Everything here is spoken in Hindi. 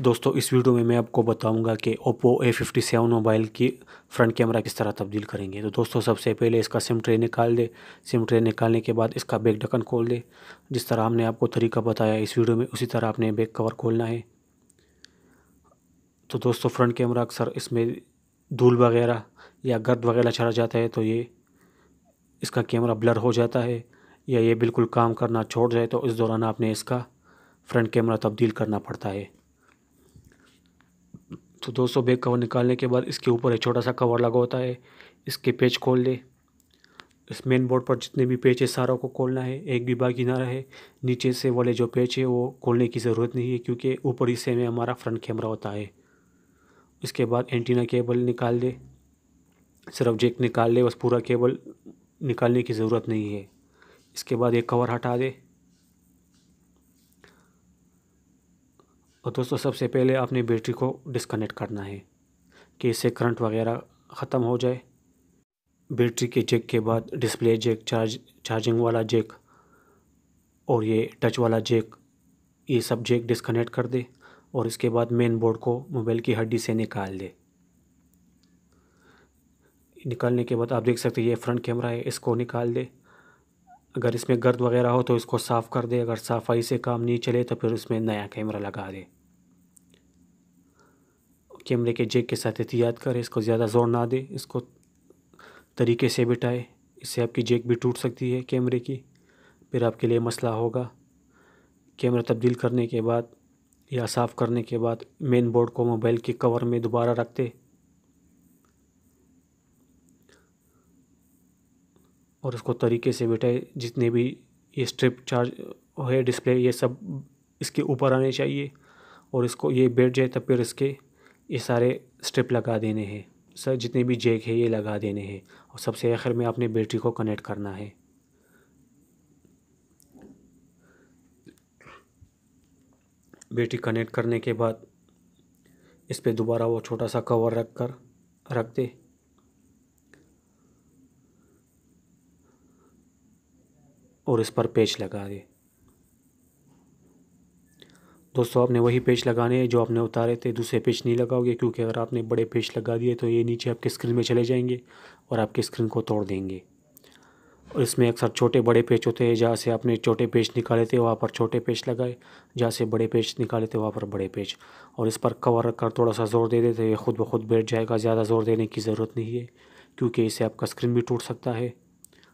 दोस्तों इस वीडियो में मैं आपको बताऊंगा कि Oppo A fifty seven mobile की फ्रंट कैमरा किस तरह तब्दील करेंगे तो दोस्तों सबसे पहले इसका सिम ट्रे निकाल दे सिम ट्रे निकालने के बाद इसका बैक ढक्कन खोल दे जिस तरह हमने आपको तरीका बताया इस वीडियो में उसी तरह आपने बैक कवर खोलना है तो दोस्तों फ्रंट कैमरा अक्सर इसमें धूल वगैरह या गर्द वगैरह चढ़ा जाता है तो ये इसका कैमरा ब्लर हो जाता है या ये बिल्कुल काम करना छोड़ जाए तो इस दौरान आपने इसका फ्रंट कैमरा तब्दील करना पड़ता है तो दोस्तों बैग कवर निकालने के बाद इसके ऊपर एक छोटा सा कवर लगा होता है इसके पेज खोल ले इस मेन बोर्ड पर जितने भी पेज है सारों को खोलना है एक भी बाकी ना रहे नीचे से वाले जो पेज है वो खोलने की ज़रूरत नहीं है क्योंकि ऊपर हिस्से में हमारा फ्रंट कैमरा होता है इसके बाद एंटीना केबल निकाल दे सिर्फ जेक निकाल ले बस पूरा केबल निकालने की ज़रूरत नहीं है इसके बाद एक कवर हटा दे और दोस्तों सबसे पहले आपने बैटरी को डिस्कनेक्ट करना है कि इससे करंट वगैरह ख़त्म हो जाए बैटरी के जेक के बाद डिस्प्ले जेक चार्ज चार्जिंग वाला जेक और ये टच वाला जेक ये सब जेक डिस्कनेक्ट कर दे और इसके बाद मेन बोर्ड को मोबाइल की हड्डी से निकाल दे निकालने के बाद आप देख सकते हैं ये फ्रंट कैमरा है इसको निकाल दे अगर इसमें गर्द वगैरह हो तो इसको साफ़ कर दे अगर सफाई से काम नहीं चले तो फिर उसमें नया कैमरा लगा दे कैमरे के जेक के साथ एहतियात करें इसको ज़्यादा जोर ना दे इसको तरीके से बिठाए इससे आपकी जेक भी टूट सकती है कैमरे की फिर आपके लिए मसला होगा कैमरा तब्दील करने के बाद या साफ़ करने के बाद मेन बोर्ड को मोबाइल के कवर में दोबारा रखते और उसको तरीके से बेटा जितने भी ये स्ट्रिप चार्ज है डिस्प्ले ये सब इसके ऊपर आने चाहिए और इसको ये बैठ जाए तब फिर इसके ये सारे स्ट्रिप लगा देने हैं सर जितने भी जैक है ये लगा देने हैं और सबसे आखिर में आपने बैटरी को कनेक्ट करना है बैटरी कनेक्ट करने के बाद इस पर दोबारा वो छोटा सा कवर रख कर रख दे और इस पर पेच लगा दें दोस्तों आपने वही पेच लगाने हैं जो आपने उतारे थे दूसरे पेच नहीं लगाओगे क्योंकि अगर आपने बड़े पेच लगा दिए तो ये नीचे आपके स्क्रीन में चले जाएंगे और आपके स्क्रीन को तोड़ देंगे और इसमें अक्सर छोटे बड़े पेच होते हैं जहाँ से आपने छोटे पेच निकाले थे वहाँ पर छोटे पेच लगाए जहाँ से बड़े पेच निकाले थे वहाँ पर बड़े पेच और इस पर कवर रख कर थोड़ा सा ज़ोर दे देते ये खुद ब खुद बैठ जाएगा ज़्यादा ज़ोर देने की ज़रूरत नहीं है क्योंकि इससे आपका स्क्रीन भी टूट सकता है